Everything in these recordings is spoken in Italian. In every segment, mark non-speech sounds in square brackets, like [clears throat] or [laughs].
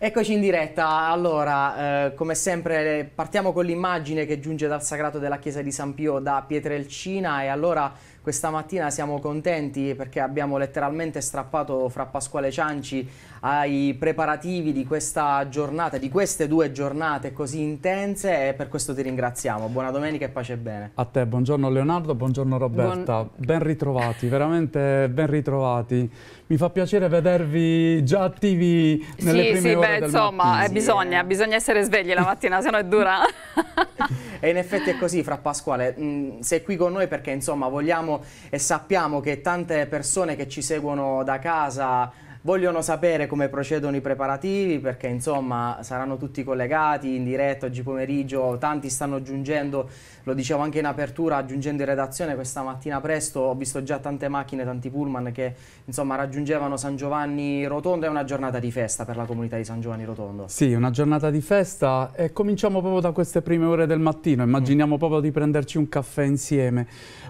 Eccoci in diretta, allora eh, come sempre partiamo con l'immagine che giunge dal sagrato della chiesa di San Pio da Pietrelcina e allora questa mattina siamo contenti perché abbiamo letteralmente strappato fra Pasquale Cianci ai preparativi di questa giornata, di queste due giornate così intense e per questo ti ringraziamo. Buona domenica e pace e bene. A te, buongiorno Leonardo, buongiorno Roberta. Buon... Ben ritrovati, veramente ben ritrovati. Mi fa piacere vedervi già attivi nelle sì, prime sì, ore beh, del insomma, Sì, insomma, eh, bisogna, bisogna essere svegli la mattina, se no è dura. [laughs] E in effetti è così, Fra Pasquale, mh, mm, sei qui con noi perché insomma vogliamo e sappiamo che tante persone che ci seguono da casa vogliono sapere come procedono i preparativi perché insomma saranno tutti collegati in diretta oggi pomeriggio, tanti stanno giungendo, lo dicevo anche in apertura, giungendo in redazione questa mattina presto, ho visto già tante macchine, tanti pullman che insomma raggiungevano San Giovanni Rotondo, è una giornata di festa per la comunità di San Giovanni Rotondo. Sì, una giornata di festa e cominciamo proprio da queste prime ore del mattino, immaginiamo mm. proprio di prenderci un caffè insieme.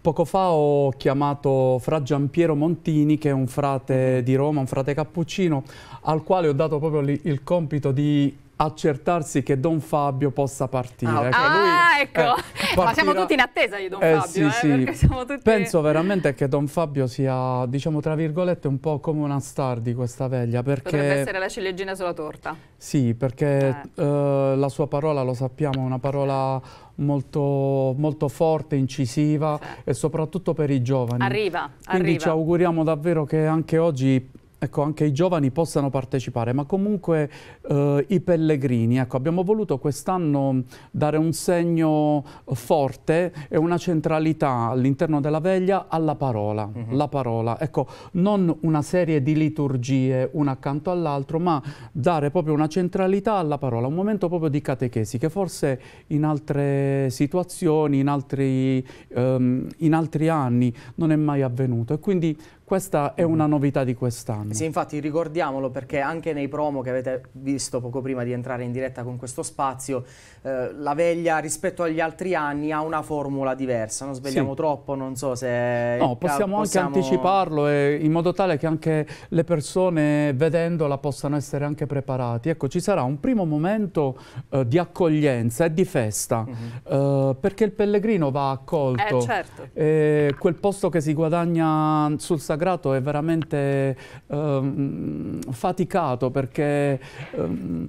Poco fa ho chiamato Fra Giampiero Montini che è un frate mm-hmm. di Roma, un frate Cate Cappuccino, al quale ho dato proprio il compito di accertarsi che Don Fabio possa partire. Ah, okay. Cioè, ah ecco, eh, partirà... ma siamo tutti in attesa di Don eh, Fabio. Sì, eh, sì. Tutti... Penso veramente che Don Fabio sia, diciamo tra virgolette, un po' come una star di questa veglia. Perché... Potrebbe essere la ciliegina sulla torta. Sì, perché eh. Eh, la sua parola, lo sappiamo, è una parola... Molto, molto forte, incisiva sì. e soprattutto per i giovani. Arriva, Quindi arriva. ci auguriamo davvero che anche oggi ecco, anche i giovani possano partecipare, ma comunque eh, i pellegrini. Ecco, abbiamo voluto quest'anno dare un segno forte e una centralità all'interno della veglia alla parola, uh mhm. -huh. la parola. Ecco, non una serie di liturgie una accanto all'altro, ma dare proprio una centralità alla parola, un momento proprio di catechesi che forse in altre situazioni, in altri, ehm, in altri anni non è mai avvenuto. E quindi questa è una novità di quest'anno. Sì, infatti ricordiamolo perché anche nei promo che avete visto poco prima di entrare in diretta con questo spazio, eh, la veglia rispetto agli altri anni ha una formula diversa, non svegliamo sì. troppo, non so se... No, possiamo, possiamo... anche anticiparlo e, eh, in modo tale che anche le persone vedendola possano essere anche preparati. Ecco, ci sarà un primo momento eh, di accoglienza e di festa, mm -hmm. eh, perché il pellegrino va accolto. Eh, certo. Eh, quel posto che si guadagna sul sagrato sagrato è veramente ehm, faticato perché ehm,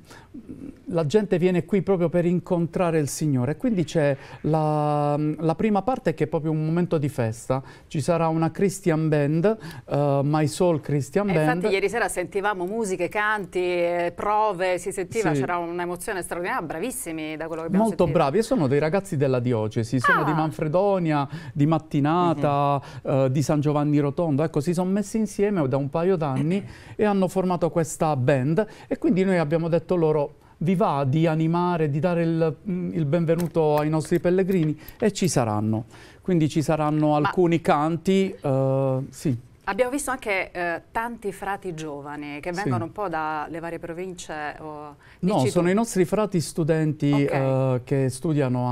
la gente viene qui proprio per incontrare il Signore. Quindi c'è la, la, prima parte che è proprio un momento di festa. Ci sarà una Christian Band, uh, My Soul Christian e eh, Band. Infatti ieri sera sentivamo musiche, canti, eh, prove, si sentiva, sì. c'era un'emozione straordinaria, ah, bravissimi da quello che abbiamo Molto sentito. bravi e sono dei ragazzi della diocesi, sono ah. di Manfredonia, di Mattinata, uh -huh. uh, di San Giovanni Rotondo. Ecco, si sono messi insieme da un paio d'anni [clears throat] e hanno formato questa band e quindi noi abbiamo detto loro vi va di animare, di dare il, mm, il benvenuto ai nostri pellegrini? E ci saranno. Quindi ci saranno alcuni Ma... canti. Uh, sì. Abbiamo visto anche eh, tanti frati giovani che vengono sì. un po' dalle varie province. Oh, no, sono i nostri frati studenti okay. eh, che studiano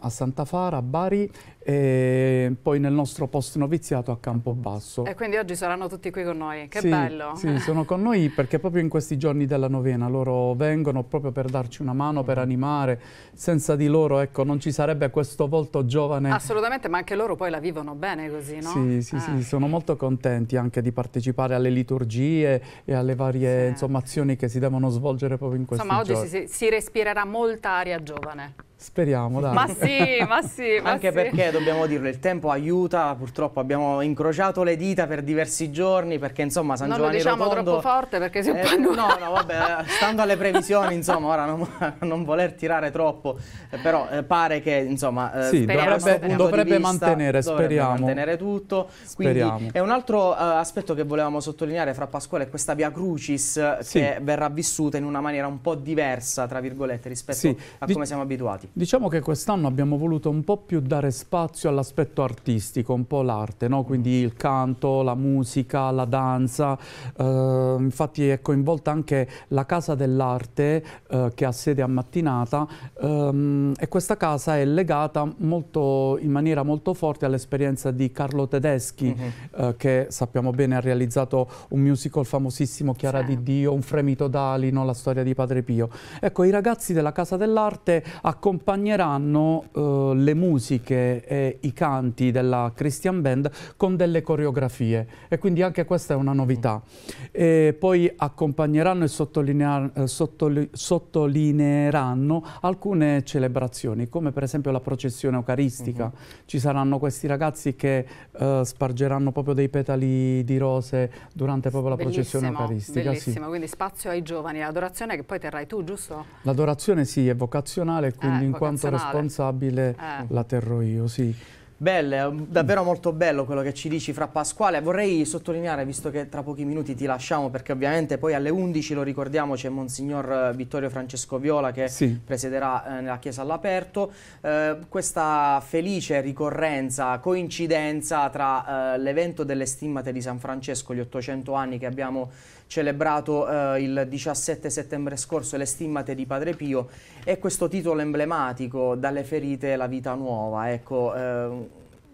a, a, Santa Fara, a Bari e poi nel nostro post noviziato a Campobasso. E quindi oggi saranno tutti qui con noi, che sì, bello! Sì, sono con noi perché proprio in questi giorni della novena loro vengono proprio per darci una mano, per animare, senza di loro ecco, non ci sarebbe questo volto giovane. Assolutamente, ma anche loro poi la vivono bene così, no? Sì, sì, eh. sì sono molto contenti anche di partecipare alle liturgie e alle varie sì. insomma, azioni che si devono svolgere proprio in questi insomma, giorni. Insomma, oggi si, si respirerà molta aria giovane. Speriamo, dai. Ma sì, ma sì. Ma Anche sì. perché, dobbiamo dirlo, il tempo aiuta, purtroppo abbiamo incrociato le dita per diversi giorni, perché insomma San non Giovanni Non lo diciamo Rotondo, troppo forte perché si eh, No, no, vabbè, stando alle previsioni, insomma, ora non, non voler tirare troppo, eh, però eh, pare che, insomma... Eh, sì, dovrebbe, dovrebbe vista, mantenere, dovrebbe speriamo. mantenere tutto. Quindi speriamo. è un altro eh, aspetto che volevamo sottolineare fra Pasquale è questa via Crucis sì. che verrà vissuta in una maniera un po' diversa, tra virgolette, rispetto sì. a come siamo abituati. Diciamo che quest'anno abbiamo voluto un po' più dare spazio all'aspetto artistico, un po' l'arte, no? quindi il canto, la musica, la danza, eh, infatti è coinvolta anche la Casa dell'Arte eh, che ha sede a Mattinata ehm, e questa casa è legata molto, in maniera molto forte all'esperienza di Carlo Tedeschi uh mhm. -huh. eh, che sappiamo bene ha realizzato un musical famosissimo Chiara sì. di Dio, Un fremito d'Alino, la storia di Padre Pio. Ecco, i ragazzi della Casa dell'Arte accompagnano accompagneranno eh, le musiche e i canti della Christian Band con delle coreografie e quindi anche questa è una novità. E poi accompagneranno e eh, sottoli sottolineeranno alcune celebrazioni come per esempio la processione eucaristica. Uh mhm. -huh. Ci saranno questi ragazzi che eh, spargeranno proprio dei petali di rose durante proprio la processione bellissimo, eucaristica. Bellissimo, sì. quindi spazio ai giovani, l'adorazione che poi terrai tu, giusto? L'adorazione sì, è vocazionale, quindi in quanto responsabile eh. la terrò io, sì. Bello, davvero molto bello quello che ci dici fra Pasquale. Vorrei sottolineare, visto che tra pochi minuti ti lasciamo, perché ovviamente poi alle 11, lo ricordiamo, c'è Monsignor eh, Vittorio Francesco Viola che sì. presiderà eh, nella Chiesa all'aperto, eh, questa felice ricorrenza, coincidenza tra eh, l'evento delle stimmate di San Francesco, gli 800 anni che abbiamo celebrato eh, il 17 settembre scorso le stimmate di Padre Pio e questo titolo emblematico dalle ferite la vita nuova ecco eh,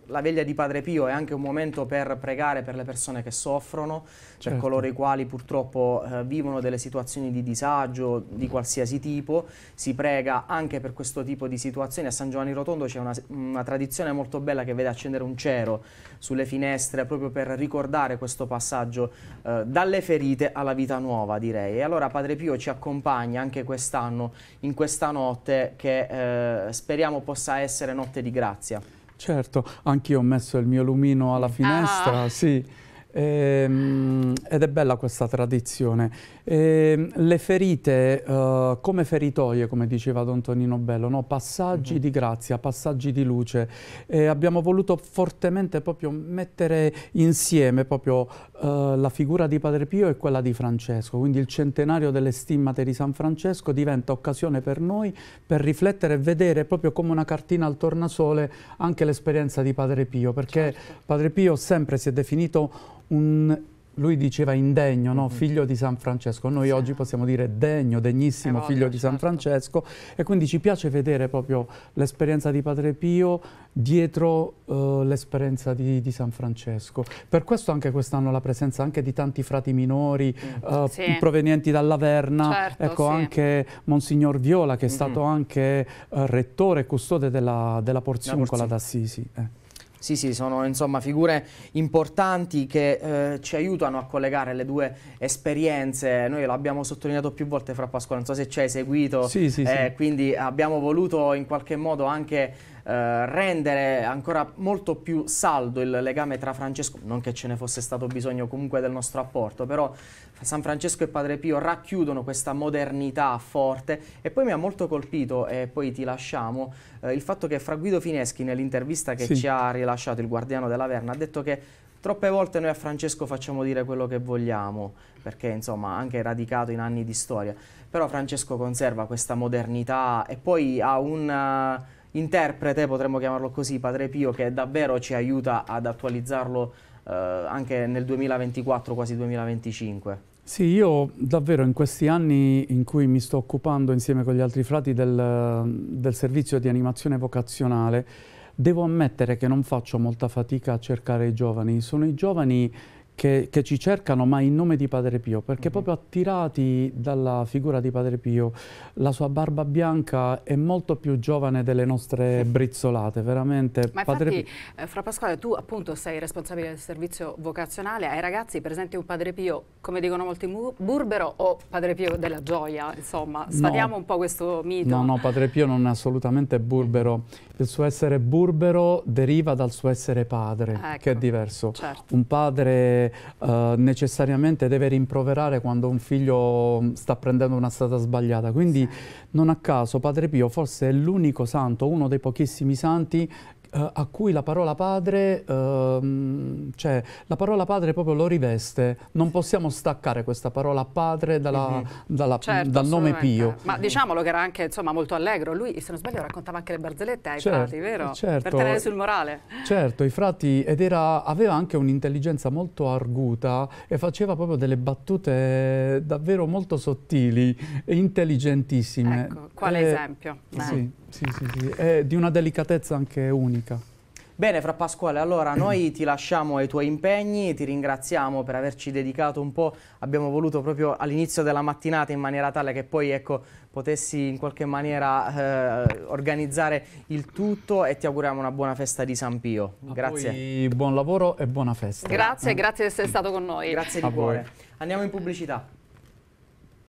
la veglia di Padre Pio è anche un momento per pregare per le persone che soffrono, per cioè certo. coloro i quali purtroppo eh, vivono delle situazioni di disagio di qualsiasi tipo, si prega anche per questo tipo di situazioni. A San Giovanni Rotondo c'è una, una tradizione molto bella che vede accendere un cero sulle finestre proprio per ricordare questo passaggio eh, dalle ferite alla vita nuova, direi. E allora Padre Pio ci accompagna anche quest'anno in questa notte che eh, speriamo possa essere notte di grazia. Certo, anch'io ho messo il mio lumino alla ah. finestra, ah. sì. Ehm, ed è bella questa tradizione. Ehm, le ferite eh, come feritoie, come diceva Don Tonino Bello, no? passaggi mm -hmm. di grazia, passaggi di luce. Eh, abbiamo voluto fortemente proprio mettere insieme proprio, eh, la figura di Padre Pio e quella di Francesco, quindi il centenario delle stimmate di San Francesco diventa occasione per noi per riflettere e vedere proprio come una cartina al tornasole anche l'esperienza di Padre Pio, perché certo. Padre Pio sempre si è definito un lui diceva indegno, no? Mhm. figlio di San Francesco. Noi sì. oggi possiamo dire degno, degnissimo eh, figlio voglio, di certo. San Francesco. E quindi ci piace vedere proprio l'esperienza di Padre Pio dietro uh, l'esperienza di, di, San Francesco. Per questo anche quest'anno la presenza anche di tanti frati minori uh, sì. provenienti dall'Averna, certo, ecco sì. anche Monsignor Viola che è mhm. stato mm -hmm. anche uh, rettore e custode della, della Porzioncola d'Assisi. Eh. Sì, sì, sono insomma figure importanti che eh, ci aiutano a collegare le due esperienze. Noi l'abbiamo sottolineato più volte fra Pasquale, non so se ci hai seguito. Sì, sì, eh, sì. Quindi abbiamo voluto in qualche modo anche eh, rendere ancora molto più saldo il legame tra Francesco, non che ce ne fosse stato bisogno comunque del nostro apporto, però San Francesco e Padre Pio racchiudono questa modernità forte e poi mi ha molto colpito, e poi ti lasciamo, eh, il fatto che fra Guido Fineschi nell'intervista che sì. ci ha rilasciato il guardiano della Verna ha detto che troppe volte noi a Francesco facciamo dire quello che vogliamo, perché insomma anche radicato in anni di storia, però Francesco conserva questa modernità e poi ha un interprete, potremmo chiamarlo così, Padre Pio, che davvero ci aiuta ad attualizzarlo eh, anche nel 2024, quasi 2025. Sì, io davvero in questi anni in cui mi sto occupando insieme con gli altri frati del, del servizio di animazione vocazionale, devo ammettere che non faccio molta fatica a cercare i giovani. Sono i giovani che, che, ci cercano ma in nome di Padre Pio, perché mm -hmm. proprio attirati dalla figura di Padre Pio, la sua barba bianca è molto più giovane delle nostre brizzolate, veramente. Ma Padre infatti, Pio... Eh, fra Pasquale, tu appunto sei responsabile del servizio vocazionale, ai ragazzi presenti un Padre Pio, come dicono molti, burbero o Padre Pio della gioia, insomma, sfadiamo no, un po' questo mito. No, no, Padre Pio non è assolutamente burbero, il suo essere burbero deriva dal suo essere padre, ecco, che è ecco, diverso. Certo. Un padre che eh, necessariamente deve rimproverare quando un figlio mm, sta prendendo una strada sbagliata. Quindi non a caso Padre Pio forse è l'unico santo, uno dei pochissimi santi eh, a cui la parola padre, ehm, cioè la parola padre proprio lo riveste, non possiamo staccare questa parola padre dalla, mm -hmm. dalla, certo, dal nome Pio. Ma diciamolo che era anche insomma, molto allegro, lui se non sbaglio raccontava anche le barzellette ai certo, frati, vero? Certo, per tenere sul morale. Certo, i frati, ed era, aveva anche un'intelligenza molto arguta e faceva proprio delle battute davvero molto sottili e intelligentissime. Ecco, quale eh, esempio? Beh. Sì. Eh. Sì, sì, sì, è di una delicatezza anche unica. Bene, Fra Pasquale, allora noi ti lasciamo ai tuoi impegni, ti ringraziamo per averci dedicato un po', abbiamo voluto proprio all'inizio della mattinata in maniera tale che poi ecco, potessi in qualche maniera eh, organizzare il tutto e ti auguriamo una buona festa di San Pio. Grazie. Voi, buon lavoro e buona festa. Grazie, grazie di essere stato con noi. Grazie di A cuore. Andiamo in pubblicità.